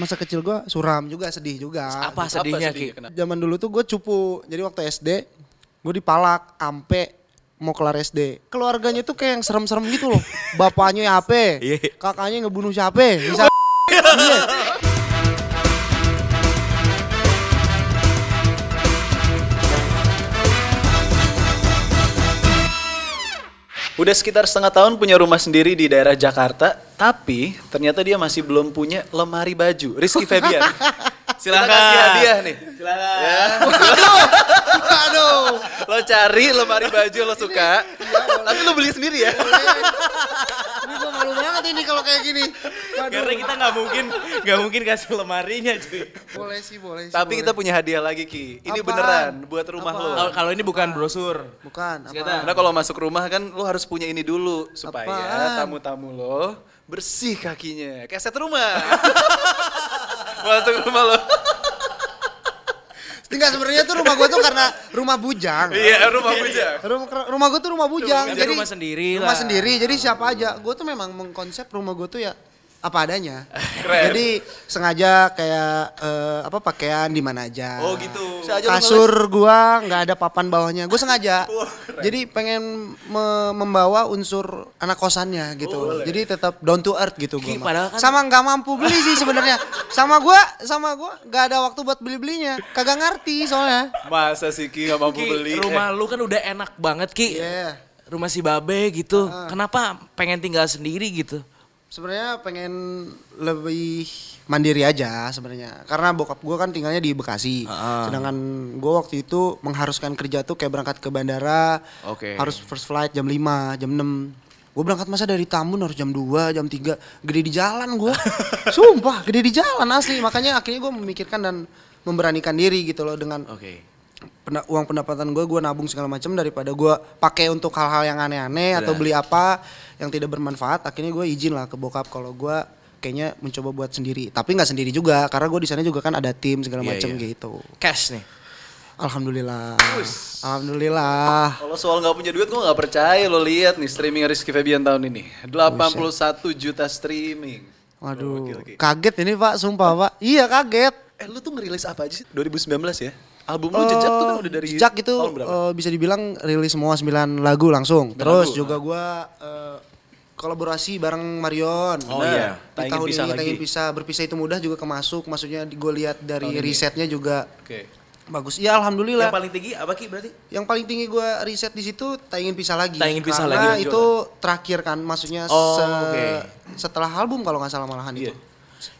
masa kecil gue suram juga, sedih juga. Apa gitu. sedihnya sih Sedih, Zaman dulu tuh gue cupu. Jadi waktu SD gue dipalak ampe mau kelar SD. Keluarganya tuh kayak yang serem-serem gitu loh. Bapaknya apa? Iya. kakaknya ngebunuh siapa? Bisa. Iya. Udah sekitar setengah tahun punya rumah sendiri di daerah Jakarta, tapi ternyata dia masih belum punya lemari baju. Rizky Febian. Silakan. Kita kasih hadiah nih. Silakan. Ya. Aduh. Lo cari lemari baju lo suka. Ini, ya, tapi lo beli sendiri ya. Ini malu banget ini kalau kayak gini. Aduh. Karena kita nggak mungkin nggak mungkin kasih lemarinya cuy. Boleh sih, boleh Tapi boleh. kita punya hadiah lagi Ki. Ini apaan? beneran buat rumah apaan? lo. Kalau ini bukan brosur. Bukan. Apaan? Karena kalau masuk rumah kan lo harus punya ini dulu supaya tamu-tamu lo bersih kakinya. set rumah. masuk rumah lo Enggak sebenarnya tuh rumah gue tuh karena rumah bujang. Iya, rumah bujang. Rumah rumah gue tuh rumah bujang. Rumah, jadi rumah sendiri lah. Rumah sendiri. Jadi siapa aja. Gue tuh memang mengkonsep rumah gue tuh ya apa adanya. Keren. Jadi sengaja kayak uh, apa pakaian di mana aja. Oh gitu. Kasur gua nggak ada papan bawahnya. Gue sengaja. Oh, Jadi pengen me membawa unsur anak kosannya gitu. Oh, Jadi tetap down to earth gitu gua. Kan... Sama nggak mampu beli sih sebenarnya. sama gua sama gua nggak ada waktu buat beli-belinya. Kagak ngerti soalnya. Masa sih Ki nggak mampu Ki, beli. Rumah eh. lu kan udah enak banget Ki. Yeah. Rumah si Babe gitu. Uh. Kenapa pengen tinggal sendiri gitu? sebenarnya pengen lebih mandiri aja sebenarnya karena bokap gue kan tinggalnya di Bekasi uh. sedangkan gue waktu itu mengharuskan kerja tuh kayak berangkat ke bandara okay. harus first flight jam 5 jam 6 gue berangkat masa dari Tambun harus jam 2 jam 3 gede di jalan gue sumpah gede di jalan asli makanya akhirnya gue memikirkan dan memberanikan diri gitu loh dengan okay pena, uang pendapatan gue gue nabung segala macam daripada gue pakai untuk hal-hal yang aneh-aneh iya. atau beli apa yang tidak bermanfaat akhirnya gue izin lah ke bokap kalau gue kayaknya mencoba buat sendiri tapi nggak sendiri juga karena gue di sana juga kan ada tim segala yeah, macam yeah. gitu cash nih Alhamdulillah. Uish. Alhamdulillah. Kalau soal nggak punya duit, gue nggak percaya. Lo lihat nih streaming Rizky Febian tahun ini, 81 juta streaming. Waduh, oh, okay, okay. kaget ini Pak, sumpah Pak. Iya kaget. Eh lu tuh ngerilis apa aja sih? 2019 ya? Album lu Jejak tuh kan udah dari Jejak itu uh, bisa dibilang rilis semua 9 lagu langsung. 9 Terus lagu. juga gua uh, kolaborasi bareng Marion. Oh iya. Yeah. tahun ini lagi. bisa berpisah itu mudah juga kemasuk. Maksudnya gue lihat dari oh, risetnya juga. Oke. Okay. Bagus. Iya, alhamdulillah. Yang paling tinggi apa Ki berarti? Yang paling tinggi gue riset di situ ingin pisah lagi. ingin pisah lagi. Karena itu juga. terakhir kan maksudnya oh, se okay. setelah album kalau nggak salah malahan yeah. itu.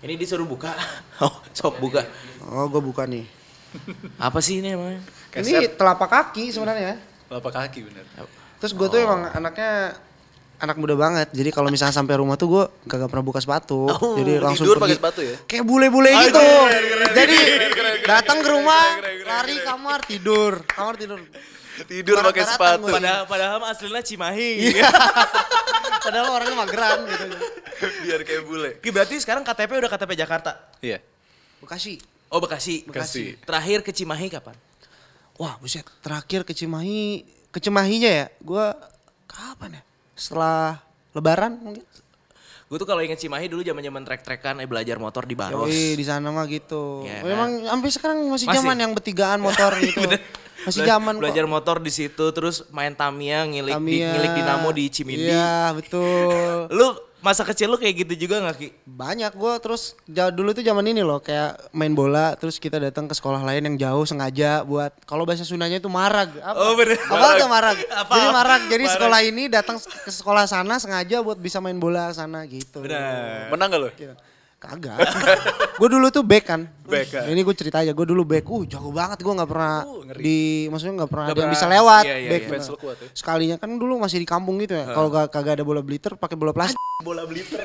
Ini disuruh buka. Oh, sok buka. Oh, gue buka nih. Apa sih ini emang Ini telapak kaki sebenarnya. Telapak kaki bener. Terus gue oh. tuh emang anaknya anak muda banget. Jadi kalau misalnya sampai rumah tuh gue kagak pernah buka sepatu. Oh, jadi langsung tidur pakai sepatu ya. Kayak bule-bule ah, gitu. Iya, iya, iya, jadi datang ke rumah, lari kamar tidur, kamar tidur. Tidur pakai sepatu. Padahal padahal aslinya Cimahi. padahal orangnya mageran gitu. Biar kayak bule. berarti sekarang KTP udah KTP Jakarta. Iya. Bekasi. Oh Bekasi, Bekasi. Bekasi. Terakhir ke Cimahi kapan? Wah buset, terakhir ke Cimahi, ke Cimahinya ya, gue kapan ya? Setelah Lebaran mungkin. Gue tuh kalau inget Cimahi dulu zaman zaman trek-trekan, eh belajar motor di Baros. Yoi, di sana mah gitu. Ya, Memang kan? sampai sekarang masih, zaman yang bertigaan motor gitu. Bener. Masih zaman belajar kok. motor di situ, terus main Tamiya, ngilik Tamiya. Di, ngilik dinamo di Cimindi. Iya, betul. Lu masa kecil lu kayak gitu juga gak Ki? Banyak gue terus dulu tuh zaman ini loh kayak main bola terus kita datang ke sekolah lain yang jauh sengaja buat kalau bahasa Sundanya itu marag. Apa? Oh bener. Apa marag. marag? Apa? Jadi marag. Jadi marag. sekolah ini datang ke sekolah sana sengaja buat bisa main bola sana gitu. Bener. Menang gak lo? Kagak. gue dulu tuh back kan. Back. Kan? Ini gue cerita aja. Gue dulu back. Uh jago banget. Gue nggak pernah uh, di, maksudnya nggak pernah gak ada yang bisa lewat. Iya, iya, back. Iya. Kan. Kuat, ya. Sekalinya kan dulu masih di kampung gitu ya. Kalau gak kagak ada bola bliter, pakai bola plastik. bola bliter.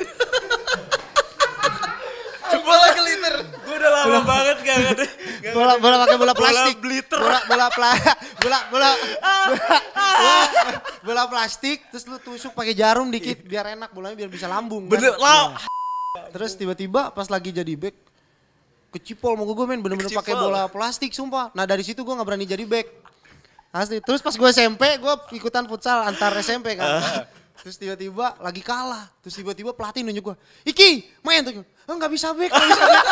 bola gliter. Gue udah lama bola, banget gak ada. Bola bola pakai bola plastik. Bola bliter. Bola bola bola bola, bola plastik terus lu tusuk pakai jarum dikit biar enak bolanya biar bisa lambung. Bener kan? Terus tiba-tiba pas lagi jadi back kecipol mau gue main bener-bener pakai bola plastik sumpah. Nah dari situ gue nggak berani jadi back. Asli. Terus pas gue SMP gue ikutan futsal antar SMP kan. Ah. Terus tiba-tiba lagi kalah. Terus tiba-tiba pelatih nunjuk gue. Iki main tuh. Oh, eh, gak bisa back, gak bisa back.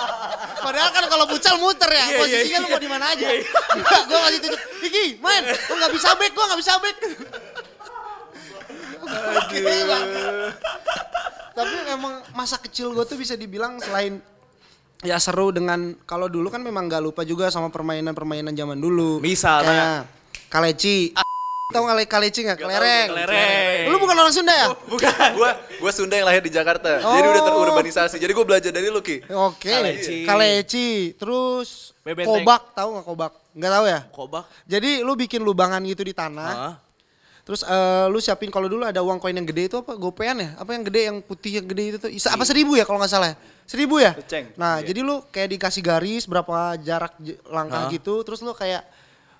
Padahal kan kalau futsal muter ya. Yeah, iya, posisinya yeah, yeah. mau di mana aja. Iya, iya. gue masih tunjuk. Iki main. Oh, eh, gak bisa back, gue gak bisa back. Aduh tapi emang masa kecil gue tuh bisa dibilang selain ya seru dengan kalau dulu kan memang gak lupa juga sama permainan-permainan zaman dulu. Misalnya kayak kaleci. A- ah. Tahu kaleci nggak? Kelereng. Kelereng. Lu bukan orang Sunda ya? bukan. gua gua Sunda yang lahir di Jakarta. Oh. Jadi udah oh. terurbanisasi. Jadi gua belajar dari lu Ki. Oke. Okay. Kaleci. kaleci. Terus Bebenteng. kobak tahu nggak kobak? Nggak tahu ya? Kobak. Jadi lu bikin lubangan gitu di tanah. Uh Terus uh, lu siapin kalau dulu ada uang koin yang gede itu apa? Gopean ya? Apa yang gede yang putih yang gede itu tuh? Isa, apa seribu ya kalau nggak salah? Ya? Seribu ya? Ceng. Nah yeah. jadi lu kayak dikasih garis berapa jarak langkah huh? gitu. Terus lu kayak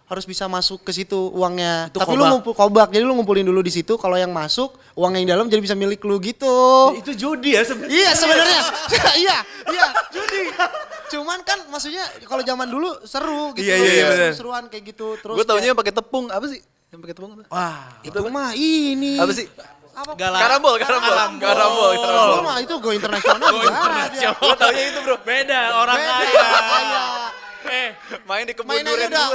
harus bisa masuk ke situ uangnya. Itu Tapi kobak. lu ngumpul kobak, jadi lu ngumpulin dulu di situ. Kalau yang masuk, uang yang dalam jadi bisa milik lu gitu. Itu judi ya sebenarnya. Iya sebenarnya. iya, iya, judi. Cuman kan maksudnya kalau zaman dulu seru gitu. Iya, iya, iya, iya seru-seruan kayak gitu. Terus Gue taunya kayak, pakai tepung apa sih? yang pakai tepung apa? Wah, itu mah ini. Apa sih? Apa? Galang. Karambol, karambol, karambol, karambol. Itu Mah itu go internasional. go internasional. Tahu ya itu bro. Beda, orang Beda, kaya. eh, main di kebun main udah,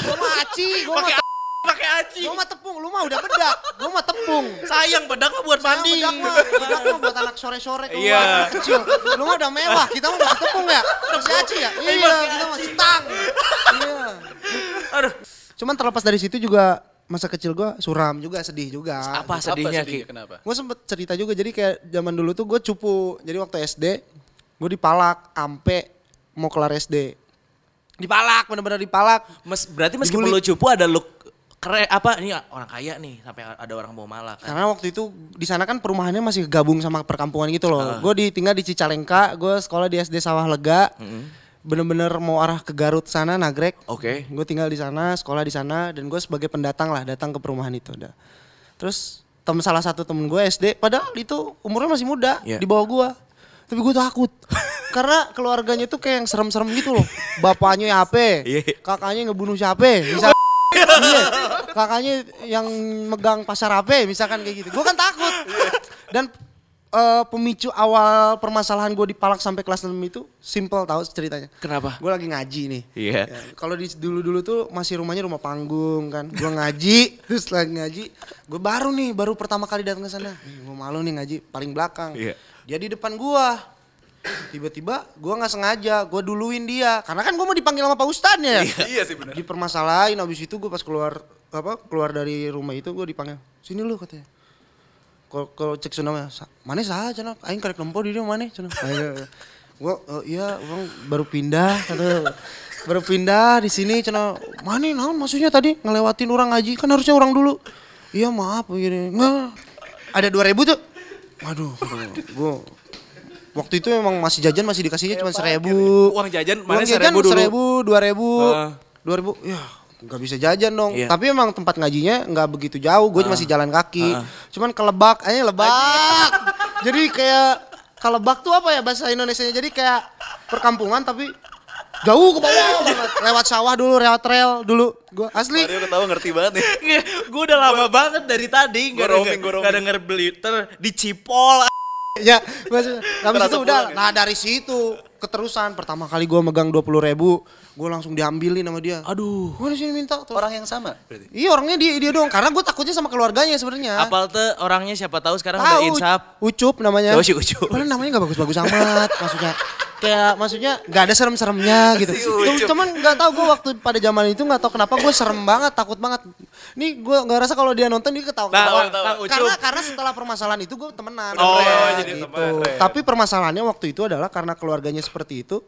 gua mah aci. gua mah pakai aci. Lu mah tepung, lu mah udah bedak. Lu mah tepung. Sayang bedak mah buat mandi. Bedak mah, bedak mah buat anak sore-sore keluar yeah. Iya. kecil. Lu mah udah mewah, kita mah masih tepung ya. Masih aci ya? Iya, iya kita mah cetang. Iya. Aduh. Cuman terlepas dari situ juga masa kecil gue suram juga sedih juga apa sedihnya, apa kenapa gue sempet cerita juga jadi kayak zaman dulu tuh gue cupu jadi waktu SD gue dipalak ampe mau kelar SD dipalak benar-benar dipalak Mes, berarti meskipun lu cupu ada look keren apa ini orang kaya nih sampai ada orang mau malak kan? karena waktu itu di sana kan perumahannya masih gabung sama perkampungan gitu loh uh. Ah. gue ditinggal di Cicalengka gue sekolah di SD Sawah Lega mm -hmm bener-bener mau arah ke Garut sana nagrek. Oke. Okay. Gue tinggal di sana, sekolah di sana, dan gue sebagai pendatang lah datang ke perumahan itu. Udah. Terus temen salah satu temen gue SD, padahal itu umurnya masih muda, yeah. di bawah gue. Tapi gue takut. Karena keluarganya tuh kayak yang serem-serem gitu loh. Bapaknya ya apa, kakaknya kakaknya ngebunuh siapa, misalkan. iya, kakaknya yang megang pasar apa, misalkan kayak gitu. Gue kan takut. Iya. Dan uh, pemicu awal permasalahan gue dipalak sampai kelas 6 itu simple tahu ceritanya. Kenapa? Gue lagi ngaji nih. Iya. Yeah. Kalau di dulu-dulu tuh masih rumahnya rumah panggung kan. Gue ngaji, terus lagi ngaji. Gue baru nih, baru pertama kali datang ke sana. Gue malu nih ngaji paling belakang. Iya. Yeah. Dia di depan gue tiba-tiba gue nggak sengaja gue duluin dia karena kan gue mau dipanggil sama pak ustadnya iya, iya sih benar dipermasalahin abis itu gue pas keluar apa keluar dari rumah itu gue dipanggil sini lu katanya kalau cek sana mana sah cina aing karek nempo di dia mana cenah gua uh, iya orang baru pindah kata baru pindah di sini cina mana naon maksudnya tadi ngelewatin orang ngaji kan harusnya orang dulu iya maaf begini nggak ada dua ribu tuh aduh gua waktu itu memang masih jajan masih dikasihnya cuma iya, seribu uang jajan mana seribu dulu seribu dua ribu dua ribu ya nggak bisa jajan dong. Iya. Tapi emang tempat ngajinya nggak begitu jauh. Gue uh, ah. masih jalan kaki. Uh. Cuman kelebak, aja lebak. Jadi kayak kelebak tuh apa ya bahasa Indonesia-nya? Jadi kayak perkampungan tapi jauh ke bawah Lewat sawah dulu, lewat trail dulu. Gue asli. Mario ketawa ngerti banget nih. gue udah lama gua, banget dari tadi gue nggak gue gak denger beliter di Cipol. ya, maksudnya. Habis itu udah. Ya? Nah dari situ keterusan pertama kali gue megang dua puluh ribu gue langsung diambilin sama dia. Aduh. Gue sini minta tuh. Orang yang sama berarti. Iya orangnya dia dia doang. Karena gue takutnya sama keluarganya sebenarnya. Apal tuh orangnya siapa tahu sekarang ah, udah insap. Ucup namanya. Tau oh, si Ucup? Mana namanya gak bagus-bagus amat maksudnya. Kayak maksudnya gak ada serem-seremnya gitu. Si Cuman gak tau gue waktu pada zaman itu gak tau kenapa gue serem banget, takut banget. Nih gue gak rasa kalau dia nonton dia ketawa. -ketawa. Nah, nah, karena karena setelah permasalahan itu gue temenan. Oh, ya, jadi gitu. temen. Tapi permasalahannya waktu itu adalah karena keluarganya seperti itu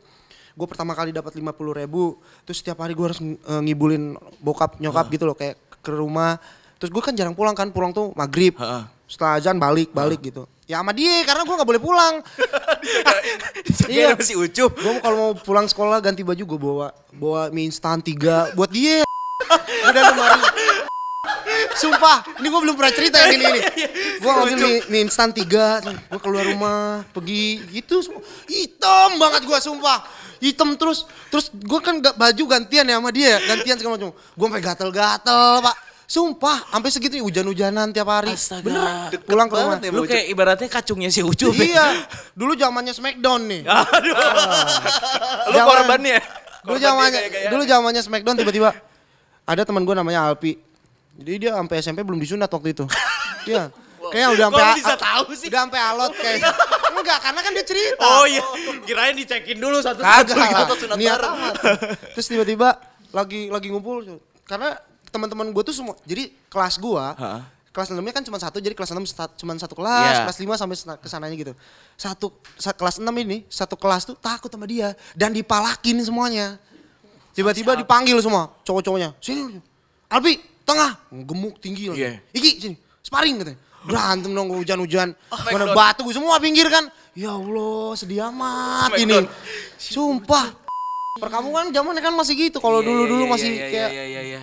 gue pertama kali dapat lima puluh ribu terus setiap hari gue harus eh, ngibulin bokap nyokap uh. gitu loh kayak ke rumah terus gue kan jarang pulang kan pulang tuh maghrib uh. setelah azan balik balik uh. gitu ya sama dia karena gue nggak boleh pulang iya masih ucup gue kalau mau pulang sekolah ganti baju gue bawa bawa mie instan tiga buat dia udah lemari Sumpah, ini gue belum pernah cerita yang ini ini. Iya, iya. Gue ngambil mie, mie instan tiga, gue keluar rumah, pergi gitu, hitam banget gue sumpah hitam terus terus gue kan gak baju gantian ya sama dia ya, gantian segala macam gue sampai gatel-gatel pak Sumpah, sampai segitu ya, hujan-hujanan tiap hari. Astaga. Bener, Deket pulang ke rumah. Ya, Lu kayak ibaratnya kacungnya si Ucup. iya, dulu zamannya Smackdown nih. Aduh. Lu Jaman, korbannya. Dulu zamannya dulu zamannya Smackdown tiba-tiba ada teman gue namanya Alpi. Jadi dia sampai SMP belum disunat waktu itu. Iya. Kayaknya udah sampai bisa tahu sih. Udah sampai alot kayak. Iya. Enggak, karena kan dia cerita. Oh iya, kirain dicekin dulu satu satu atau sunat bareng. Terus tiba-tiba lagi lagi ngumpul karena teman-teman gue tuh semua jadi kelas gue kelas 6 kan cuma satu jadi kelas enam cuma satu kelas, yeah. kelas lima sampai kesananya gitu. Satu sa kelas enam ini, satu kelas tuh takut sama dia dan dipalakin semuanya. Tiba-tiba dipanggil semua cowok-cowoknya. Sini. Albi tengah. Gemuk tinggi loh. Yeah. Iki sini, sparring katanya. Berantem dong hujan-hujan. Oh Mana batu gue semua pinggir kan. Ya Allah sedih amat oh ini. God. Sumpah. Perkampungan zamannya kan masih gitu. Kalau yeah, dulu-dulu yeah, iya, masih yeah, kayak iya, iya,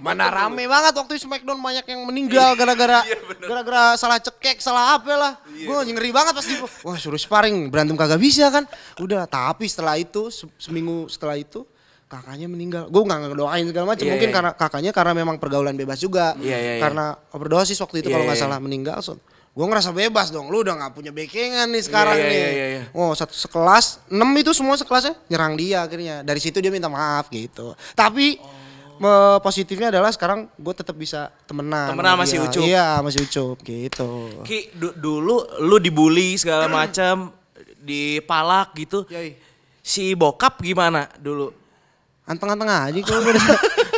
Mana rame dulu. banget waktu itu Smackdown banyak yang meninggal gara-gara gara-gara salah cekek, salah apa lah. Gue ngeri banget pasti. Wah suruh sparring berantem kagak bisa kan. Udah tapi setelah itu se seminggu setelah itu kakaknya meninggal. Gue nggak ngedoain segala macam. Yeah, Mungkin yeah. Iya. karena kakaknya karena memang pergaulan bebas juga. Yeah, yeah, yeah. Karena overdosis waktu itu yeah, kalau iya, nggak yeah. salah meninggal. So, gue ngerasa bebas dong. Lu udah nggak punya backingan nih iya, sekarang yeah, yeah, nih. Yeah, yeah, yeah. Oh satu sekelas enam itu semua sekelasnya nyerang dia akhirnya. Dari situ dia minta maaf gitu. Tapi oh. positifnya adalah sekarang gue tetap bisa temenan. Temenan masih ucup. Iya masih ucup gitu. Ki du dulu lu dibully segala macam, dipalak gitu. Yai. Si bokap gimana dulu? Anteng-anteng aja kalau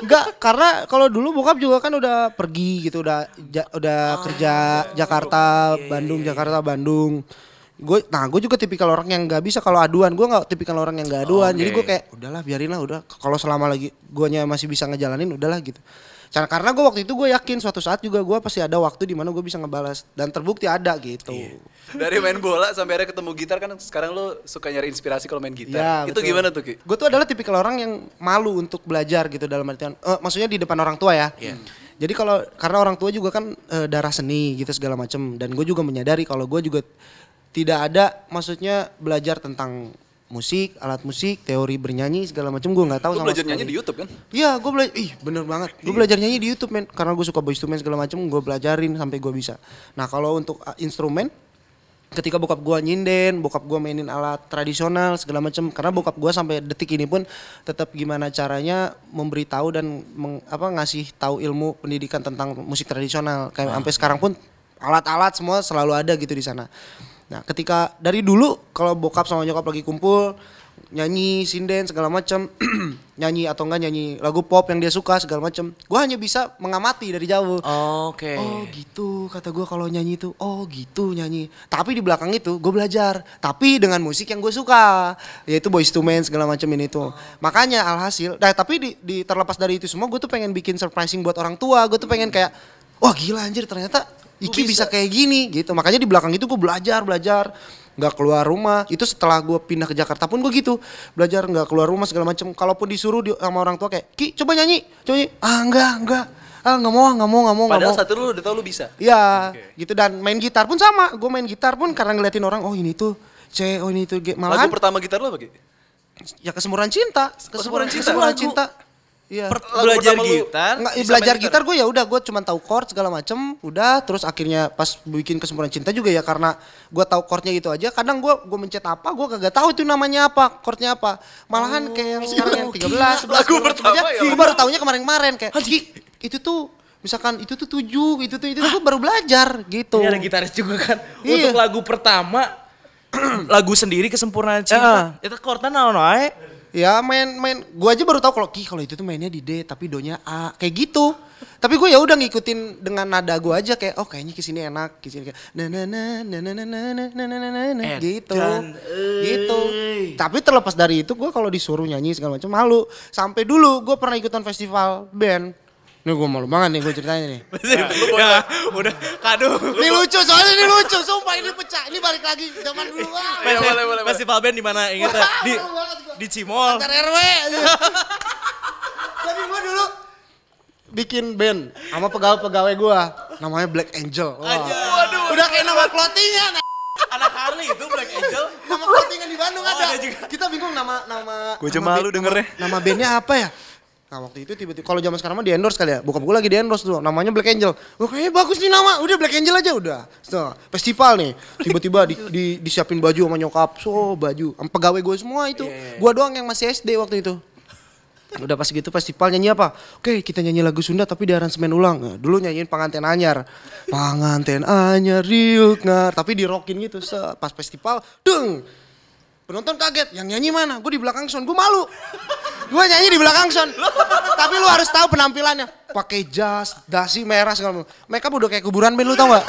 Enggak, karena kalau dulu bokap juga kan udah pergi gitu, udah ja, udah oh, kerja iya, iya, iya, Jakarta, iya, Bandung, iya, iya. Jakarta, Bandung. Gue, nah gue juga tipikal orang yang nggak bisa kalau aduan, gue nggak tipikal orang yang nggak aduan. Oh, okay. Jadi gue kayak udahlah biarinlah udah. Kalau selama lagi guanya masih bisa ngejalanin, udahlah gitu karena gue waktu itu gue yakin suatu saat juga gue pasti ada waktu di mana gue bisa ngebalas dan terbukti ada gitu. Iya. Dari main bola sampai akhirnya ketemu gitar kan sekarang lo suka nyari inspirasi kalau main gitar. Ya, itu betul. gimana tuh Ki? Gue tuh adalah tipikal orang yang malu untuk belajar gitu dalam artian, uh, maksudnya di depan orang tua ya. Yeah. Jadi kalau karena orang tua juga kan uh, darah seni gitu segala macem dan gue juga menyadari kalau gue juga tidak ada maksudnya belajar tentang musik, alat musik, teori bernyanyi segala macam gue nggak tahu Gue belajar nyanyi di YouTube kan? Iya, gue belajar. Ih, bener banget. Gue iya. belajar nyanyi di YouTube men, karena gue suka boys to segala macam, gue belajarin sampai gue bisa. Nah kalau untuk ah, instrumen, ketika bokap gue nyinden, bokap gue mainin alat tradisional segala macam, karena bokap gue sampai detik ini pun tetap gimana caranya memberitahu dan meng, apa ngasih tahu ilmu pendidikan tentang musik tradisional, kayak sampai sekarang pun alat-alat semua selalu ada gitu di sana. Nah, ketika dari dulu kalau bokap sama nyokap lagi kumpul nyanyi sinden segala macam, nyanyi atau enggak nyanyi lagu pop yang dia suka segala macam. Gua hanya bisa mengamati dari jauh. Oke. Okay. Oh, gitu kata gua kalau nyanyi itu. Oh, gitu nyanyi. Tapi di belakang itu gue belajar, tapi dengan musik yang gue suka, yaitu boy's two Men segala macam ini tuh. Oh. Makanya alhasil, nah tapi di, di terlepas dari itu semua, gue tuh pengen bikin surprising buat orang tua. Gue tuh pengen kayak wah gila anjir ternyata Iki bisa. bisa kayak gini gitu. Makanya di belakang itu gue belajar, belajar nggak keluar rumah itu setelah gue pindah ke Jakarta pun gue gitu belajar nggak keluar rumah segala macam kalaupun disuruh di, sama orang tua kayak ki coba nyanyi coba nyanyi ah enggak enggak ah nggak mau nggak mau nggak mau padahal satu lu udah tau lu bisa ya okay. gitu dan main gitar pun sama gue main gitar pun karena ngeliatin orang oh ini tuh C oh ini tuh G malahan lagu pertama gitar lu apa ya kesemuran cinta kesemuran cinta kesemuran cinta, cinta Iya. Per belajar lu, gitar. nggak belajar gitar, gitar gue ya udah gue cuma tahu chord segala macem, udah terus akhirnya pas bikin kesempurnaan cinta juga ya karena gue tahu chordnya gitu aja. Kadang gue gue mencet apa, gue kagak tahu itu namanya apa, chordnya apa. Malahan oh, kayak yang sekarang yang tiga belas. lagu pertama ya. Gue baru tahunya kemarin-kemarin kayak Haji. itu tuh misalkan itu tuh tujuh, itu tuh itu tuh gue baru belajar gitu. Ini ada gitaris juga kan. Iya. Untuk lagu pertama lagu sendiri kesempurnaan cinta. Uh. Itu chordnya naon wae ya main main gue aja baru tahu kalau ki kalau itu tuh mainnya di D tapi donya A kayak gitu tapi gue ya udah ngikutin dengan nada gue aja kayak oh kayaknya kesini enak kesini kayak na na na na na na na na na na na na gitu gitu tapi terlepas dari itu gue kalau disuruh nyanyi segala macam malu sampai dulu gue pernah ikutan festival band ini gue malu banget nih gue ceritanya nih. Ah. ya, udah kado. Ini lucu soalnya ini lucu, sumpah ini pecah. Ini balik lagi zaman dulu. Iya, ah, ya, boleh, boleh, festival band di mana ya? di di Cimol. Antar RW. Tapi gue dulu bikin band sama pegawai-pegawai gue namanya Black Angel. aja Waduh, udah kayak nama clothingan nah. anak Harley itu Black Angel nama clothingan di Bandung oh, ada. ada juga. kita bingung nama nama gue cuma malu dengernya nama bandnya apa ya Nah waktu itu tiba-tiba kalau zaman sekarang mah di endorse kali ya. Bokap gue lagi di endorse tuh namanya Black Angel. Wah oh, kayaknya bagus nih nama. Udah Black Angel aja udah. So, festival nih. Tiba-tiba di, di, disiapin baju sama nyokap. So baju. Am pegawai gue semua itu. Yeah. Gue doang yang masih SD waktu itu. Udah pas gitu festival nyanyi apa? Oke kita nyanyi lagu Sunda tapi di aransemen ulang. Nah, dulu nyanyiin Panganten anyar. Panganten anyar riuk ngar. Tapi di dirokin gitu. So, pas festival Dung. Penonton kaget, yang nyanyi mana? Gue di belakang sound, gue malu. gue nyanyi di belakang sound. Tapi lu harus tahu penampilannya. Pakai jas, dasi merah segala macam. Make udah kayak kuburan ben lu tau gak?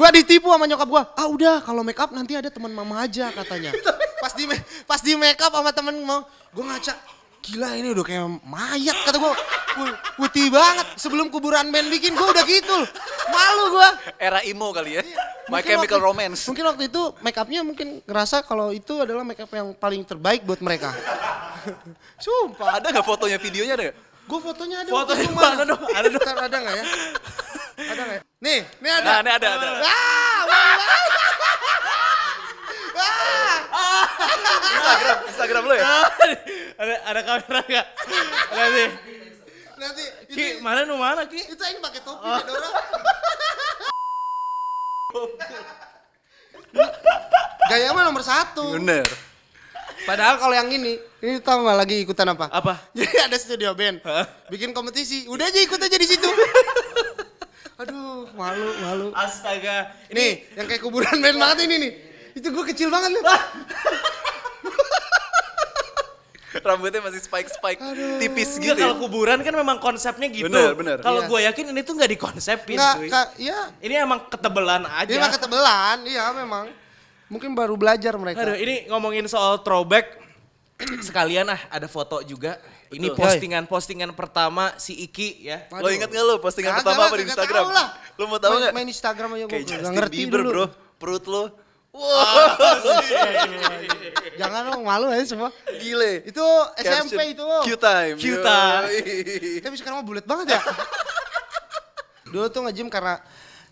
Gue ditipu sama nyokap gue. Ah udah, kalau make up nanti ada teman mama aja katanya. Pas di pas di make up sama temen mau, gue ngaca, gila ini udah kayak mayat kata gue putih banget sebelum kuburan band bikin gue udah gitu malu gue era emo kali ya iya. My Chemical waktu, Romance mungkin waktu itu make upnya mungkin ngerasa kalau itu adalah make up yang paling terbaik buat mereka sumpah ada nggak fotonya videonya ada gue fotonya ada fotonya foto ada dong ada dong ada nggak ya ada nggak ya? nih nih ada nah, ini ada ada ah, Instagram, Instagram lo ya? Nah. ada ada kamera gak? Ada sih. Nanti itu, Ki, mana nu mana Ki? Itu yang pakai topi oh. Ya, Dora. Gaya mah nomor satu. Bener. Padahal kalau yang ini, ini tau nggak lagi ikutan apa? Apa? Jadi ada studio band, huh? bikin kompetisi. Udah aja ikut aja di situ. Aduh, malu, malu. Astaga. Ini nih, yang kayak kuburan band banget ini nih. Itu gue kecil banget nih. Rambutnya masih spike-spike tipis gitu. Ya? kalau kuburan kan memang konsepnya gitu. Bener, bener. Kalau iya. gue yakin ini tuh nggak dikonsepin. Nggak, ka, iya. Ini emang ketebelan aja. Ini emang ketebelan, iya memang. Mungkin baru belajar mereka. Aduh, ini ngomongin soal throwback, sekalian ah ada foto juga. Ini postingan-postingan pertama si Iki ya. Lo ingat gak lo postingan pertama apa di Instagram? Lo mau tahu gak? Main Instagram aja gue. Kayak Justin ngerti Bieber dulu. bro, perut lo Wah, wow. jangan dong malu aja semua. Gile. Itu SMP itu. Q time. Q time. Tapi sekarang mah bulat banget ya. Dulu tuh nge-gym karena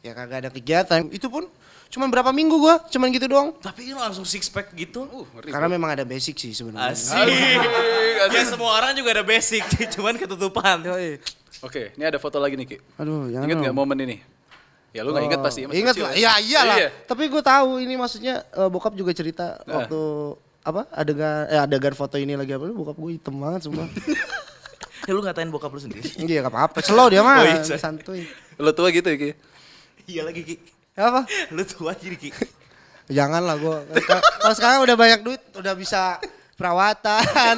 ya kagak ada kegiatan. Itu pun cuman berapa minggu gua, cuman gitu doang. Tapi ini langsung six pack gitu. Uh, karena memang ada basic sih sebenarnya. Asik. Asik. Ya semua orang juga ada basic, cuman ketutupan. Oke, ini ada foto lagi nih Ki. Aduh, jangan. Ingat nggak momen ini? Ya lu nggak gak inget pasti ya, oh, inget lah, ya, ya iyalah. Iya. Tapi gue tahu ini maksudnya uh, bokap juga cerita nah. waktu apa adegan eh adegan foto ini lagi apa lu bokap gue hitam banget semua. ya lu ngatain bokap lu sendiri. Iya gak apa-apa, slow dia mah, oh, iya. santuy. Lu tua gitu ya Ki? Iya lagi Ki. Ya, apa? Lu tua jadi Ki. Jangan lah gue. Kalau sekarang udah banyak duit, udah bisa perawatan,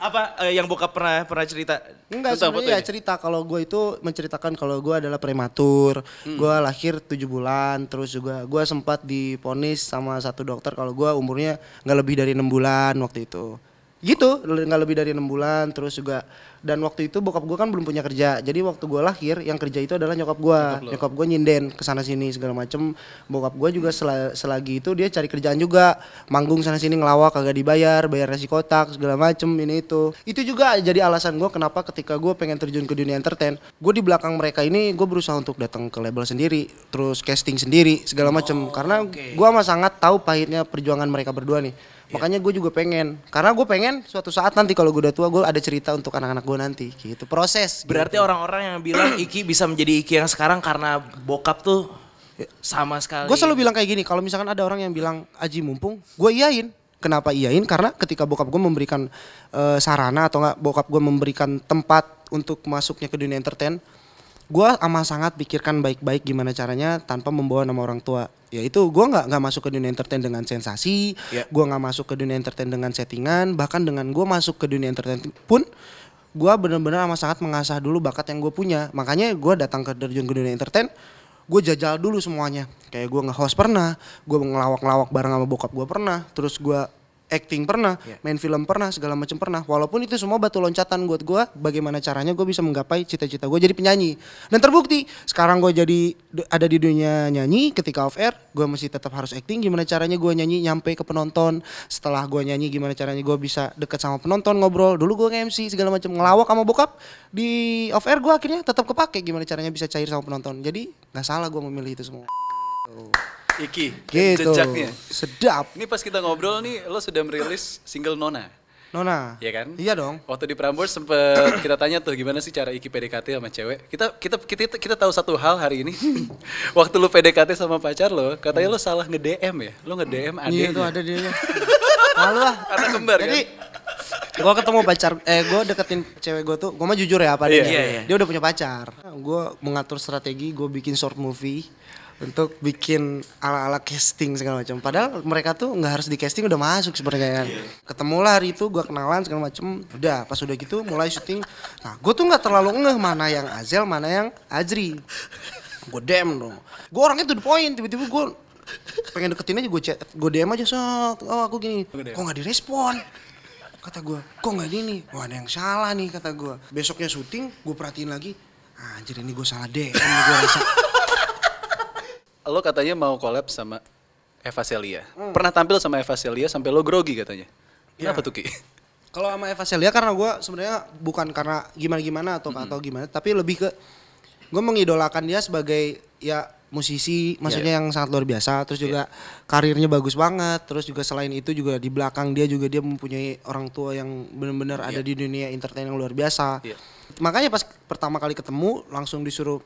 apa uh, yang bokap pernah pernah cerita? Enggak, sebenarnya ya cerita kalau gue itu menceritakan kalau gue adalah prematur. Hmm. Gue lahir tujuh bulan, terus juga gue sempat diponis sama satu dokter kalau gue umurnya nggak lebih dari enam bulan waktu itu. Gitu, nggak lebih dari enam bulan, terus juga dan waktu itu bokap gue kan belum punya kerja jadi waktu gue lahir yang kerja itu adalah nyokap gue nyokap, gue nyinden kesana sini segala macem bokap gue juga sel selagi itu dia cari kerjaan juga manggung sana sini ngelawak kagak dibayar bayar resi kotak segala macem ini itu itu juga jadi alasan gue kenapa ketika gue pengen terjun ke dunia entertain gue di belakang mereka ini gue berusaha untuk datang ke label sendiri terus casting sendiri segala macem oh, karena okay. gue sama sangat tahu pahitnya perjuangan mereka berdua nih iya. makanya gue juga pengen karena gue pengen suatu saat nanti kalau gue udah tua gue ada cerita untuk anak-anak gue nanti gitu proses berarti orang gitu. orang-orang yang bilang Iki bisa menjadi Iki yang sekarang karena bokap tuh sama sekali gue selalu bilang kayak gini kalau misalkan ada orang yang bilang Aji mumpung gue iyain kenapa iyain karena ketika bokap gue memberikan uh, sarana atau enggak bokap gue memberikan tempat untuk masuknya ke dunia entertain gue amat sangat pikirkan baik-baik gimana caranya tanpa membawa nama orang tua ya itu gue nggak nggak masuk ke dunia entertain dengan sensasi yeah. gue nggak masuk ke dunia entertain dengan settingan bahkan dengan gue masuk ke dunia entertain pun gue bener-bener sama sangat mengasah dulu bakat yang gue punya. Makanya gue datang ke Derjun ke dunia entertain, gue jajal dulu semuanya. Kayak gue nge-host pernah, gue ngelawak-ngelawak bareng sama bokap gue pernah, terus gue acting pernah, yeah. main film pernah, segala macam pernah. Walaupun itu semua batu loncatan buat gue, bagaimana caranya gue bisa menggapai cita-cita gue jadi penyanyi. Dan terbukti, sekarang gue jadi ada di dunia nyanyi, ketika off air, gue masih tetap harus acting. Gimana caranya gue nyanyi nyampe ke penonton. Setelah gue nyanyi, gimana caranya gue bisa deket sama penonton ngobrol. Dulu gue nge-MC segala macam ngelawak sama bokap di off air gue akhirnya tetap kepake. Gimana caranya bisa cair sama penonton. Jadi nggak salah gue memilih itu semua. Iki, gitu. jejaknya. Sedap. Ini pas kita ngobrol nih, lo sudah merilis single Nona. Nona. Iya kan? Iya dong. Waktu di Prambors sempet kita tanya tuh gimana sih cara Iki PDKT sama cewek. Kita kita kita kita tahu satu hal hari ini. Waktu lu PDKT sama pacar lo, katanya hmm. lo salah nge-DM ya. Lo nge-DM adiknya. Iya tuh ada dia. Halo lah. Anak kembar kan? Jadi, kan? gue ketemu pacar, eh gue deketin cewek gue tuh, gue mah jujur ya apa yeah, dia. Yeah, yeah. Dia udah punya pacar. Gue mengatur strategi, gue bikin short movie untuk bikin ala-ala casting segala macam. Padahal mereka tuh nggak harus di casting udah masuk sebenarnya kan. Iya. lah hari itu gua kenalan segala macam. Udah pas udah gitu mulai syuting. Nah, gua tuh nggak terlalu ngeh mana yang Azel, mana yang Ajri. Gua DM dong. Gua orangnya tuh the point, tiba-tiba gua pengen deketin aja gua chat, gua DM aja sok, oh aku gini, kok nggak direspon? Kata gua, kok nggak gini? Wah ada yang salah nih kata gua. Besoknya syuting, gua perhatiin lagi, ah, anjir ini gua salah deh. DM, gua rasa lo katanya mau collab sama Eva Celia. Hmm. Pernah tampil sama Eva Celia sampai lo grogi katanya. Iya. Kenapa ya. tuh Ki? Kalau sama Eva Celia karena gue sebenarnya bukan karena gimana-gimana atau hmm. atau gimana, tapi lebih ke gue mengidolakan dia sebagai ya musisi, iya, iya. maksudnya yeah. yang sangat luar biasa. Terus juga yeah. karirnya bagus banget. Terus juga selain itu juga di belakang dia juga dia mempunyai orang tua yang benar-benar yeah. ada di dunia entertain yang luar biasa. Yeah. Makanya pas pertama kali ketemu langsung disuruh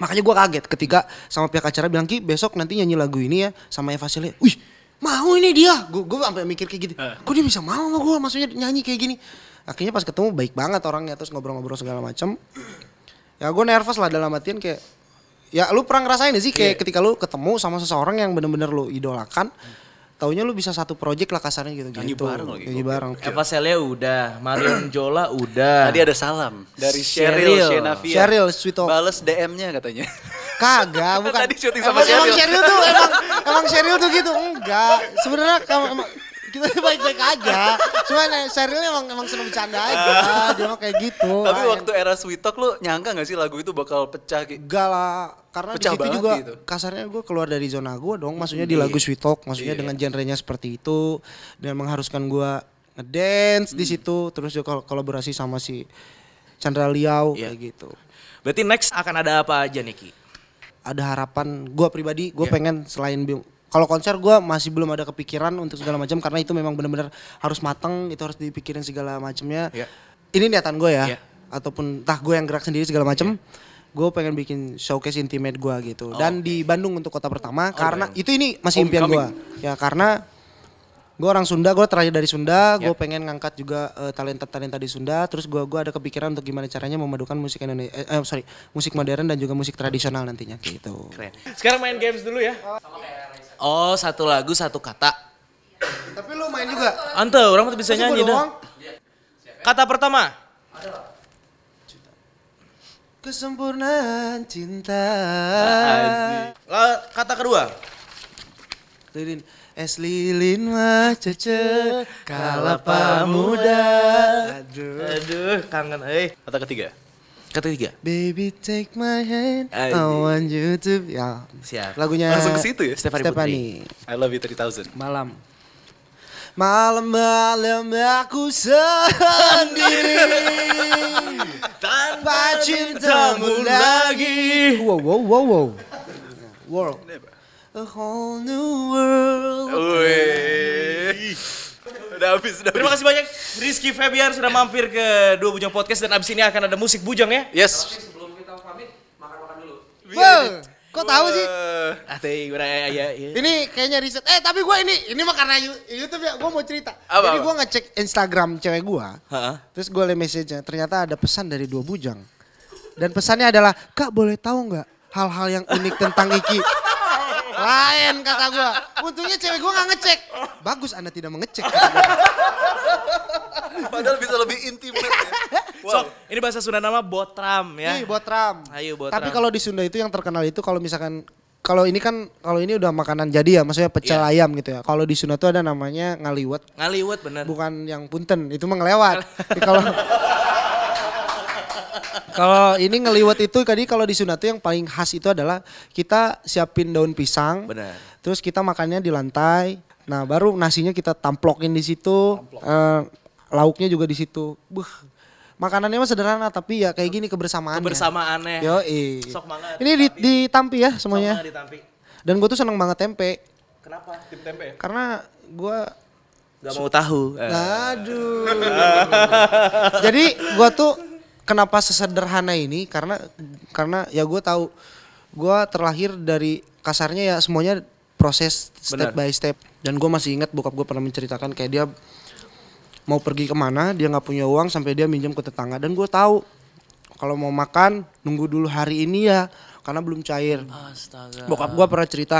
Makanya gue kaget ketika sama pihak acara bilang Ki besok nanti nyanyi lagu ini ya sama Eva Celia. Wih mau ini dia. Gue gue sampai mikir kayak gitu. Kok dia bisa mau sama gue? Maksudnya nyanyi kayak gini. Akhirnya pas ketemu baik banget orangnya terus ngobrol-ngobrol segala macam. Ya gue nervous lah dalam artian kayak ya lu pernah ngerasain sih kayak yeah. ketika lu ketemu sama seseorang yang bener-bener lu idolakan hmm taunya lu bisa satu project lah kasarnya gitu nyanyi gitu. bareng lagi nyanyi bareng Eva Celia udah Marion Jola udah tadi ada salam dari Cheryl Shenavia Cheryl Sweet talk bales DM-nya katanya kagak bukan tadi syuting sama Cheryl emang Cheryl tuh emang emang Cheryl tuh gitu enggak sebenarnya kita baik-baik aja. soalnya eh, Sheryl emang emang seneng bercanda aja. Ah. Ah, dia emang kayak gitu. Tapi main. Ah, waktu era Sweet Talk lu nyangka gak sih lagu itu bakal pecah gitu? lah. Karena pecah di situ juga gitu. kasarnya gue keluar dari zona gue dong. Maksudnya di iya. lagu Sweet Talk. Maksudnya iya. dengan genrenya seperti itu. Dan mengharuskan gue ngedance hmm. di situ. Terus juga kolaborasi sama si Chandra Liao yeah. kayak gitu. Berarti next akan ada apa aja Niki? Ada harapan gue pribadi, gue yeah. pengen selain kalau konser gue masih belum ada kepikiran untuk segala macam karena itu memang benar-benar harus matang, itu harus dipikirin segala macamnya. Yeah. Ini niatan gue ya, yeah. ataupun tah gue yang gerak sendiri segala macam. Yeah gue pengen bikin showcase intimate gue gitu oh, dan okay. di Bandung untuk kota pertama oh, karena okay. Iya. itu ini masih oh, impian gue ya karena gue orang Sunda gue terakhir dari Sunda gue gue pengen ngangkat juga uh, eh, talenta talenta di Sunda terus gue gua ada kepikiran untuk gimana caranya memadukan musik Indonesia eh, eh, sorry musik modern dan juga musik tradisional nantinya gitu keren sekarang main games dulu ya oh satu lagu satu kata tapi lo main juga ante orang tuh bisa nyanyi dong kata pertama kesempurnaan cinta nah, kata kedua Es lilin mah cece kalapa muda. Aduh, aduh kangen Eh, Kata ketiga. Kata ketiga. Baby take my hand. I, I want you to ya. Siap. Lagunya langsung ke situ ya. Stephanie. Stefani. Putri. I love you 3000. Malam. Malam-malam aku sendiri tanpa cintamu lagi. Wow wow wow wow. Wow a whole new world. Udah habis, udah Terima kasih banyak Rizky Febiar sudah ya. mampir ke Dua Bujang Podcast dan abis ini akan ada musik bujang ya. Yes. sebelum kita pamit, makan-makan dulu. Wow. Kok tahu sih? Ya, ya, ini kayaknya riset. Eh, tapi gue ini, ini mah karena YouTube ya, gue mau cerita. Apa, Jadi gue ngecek Instagram cewek gue. Terus gue liat message-nya, ternyata ada pesan dari dua bujang. Dan pesannya adalah, Kak boleh tahu nggak hal-hal yang unik tentang Iki? Lain kata gue. Untungnya cewek gue gak ngecek. Bagus Anda tidak mengecek. Padahal bisa lebih intim. ya. Wow. So, ini bahasa Sunda nama botram ya. Iya botram. Ayo botram. Tapi kalau di Sunda itu yang terkenal itu kalau misalkan kalau ini kan kalau ini udah makanan jadi ya maksudnya pecel yeah. ayam gitu ya. Kalau di Sunda tuh ada namanya ngaliwet. Ngaliwet bener. Bukan yang punten, itu mah ngelewat. kalau kalau ini ngeliwat itu tadi kalau di Sunda tuh yang paling khas itu adalah kita siapin daun pisang. Benar. Terus kita makannya di lantai. Nah, baru nasinya kita tamplokin di situ. Tamplok. Uh, lauknya juga di situ. Buh. Makanannya mah sederhana tapi ya kayak gini kebersamaan. Kebersamaannya. Yo, Sok Ini di, di Tampi ya semuanya. Sok di Tampi. Dan gue tuh seneng banget tempe. Kenapa? Tim tempe ya? Karena gue Gak mau tahu. Aduh. Jadi gua tuh kenapa sesederhana ini karena karena ya gue tahu gue terlahir dari kasarnya ya semuanya proses step Bener. by step dan gue masih ingat bokap gue pernah menceritakan kayak dia mau pergi kemana dia nggak punya uang sampai dia minjem ke tetangga dan gue tahu kalau mau makan nunggu dulu hari ini ya karena belum cair Astaga. bokap gue pernah cerita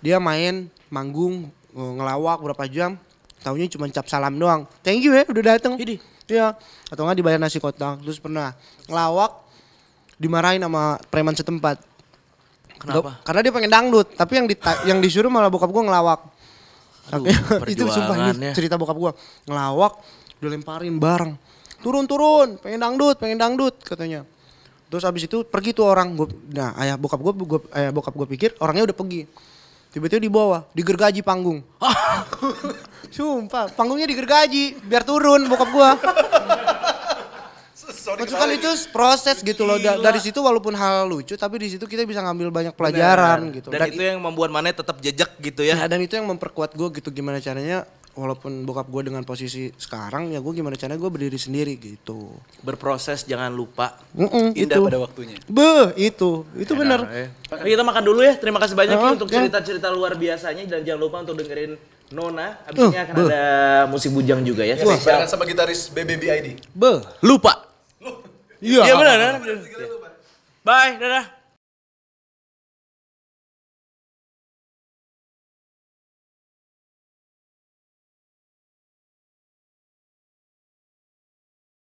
dia main manggung ngelawak berapa jam tahunya cuma cap salam doang thank you ya udah dateng Hidih. Iya. atau nggak dibayar nasi kotak terus pernah ngelawak dimarahin sama preman setempat kenapa karena dia pengen dangdut tapi yang di yang disuruh malah bokap gue ngelawak Aduh, itu sumpah ini ya. cerita bokap gue ngelawak dilemparin barang turun turun pengen dangdut pengen dangdut katanya terus abis itu pergi tuh orang nah ayah bokap gue ayah bokap gue pikir orangnya udah pergi Tiba-tiba di bawah, digergaji panggung. Sumpah, panggungnya digergaji biar turun bokap gua. Maksudnya kan itu proses gitu loh Gila. dari situ walaupun hal lucu tapi di situ kita bisa ngambil banyak pelajaran Bener. gitu. Dan, dan itu yang membuat Mane tetap jejak gitu ya. ya. Dan itu yang memperkuat gue gitu gimana caranya walaupun bokap gue dengan posisi sekarang ya gue gimana caranya gue berdiri sendiri gitu berproses jangan lupa mm -mm, indah itu. pada waktunya be itu itu bener ya. kita makan dulu ya terima kasih banyak oh, ya, untuk ya. cerita-cerita luar biasanya dan jangan lupa untuk dengerin Nona, abisnya uh, akan be. ada musik bujang juga ya. Yes, barengan sama gitaris BBBID. Be. Lupa. Iya. Iya benar. Kan? Iya. Bye, dadah.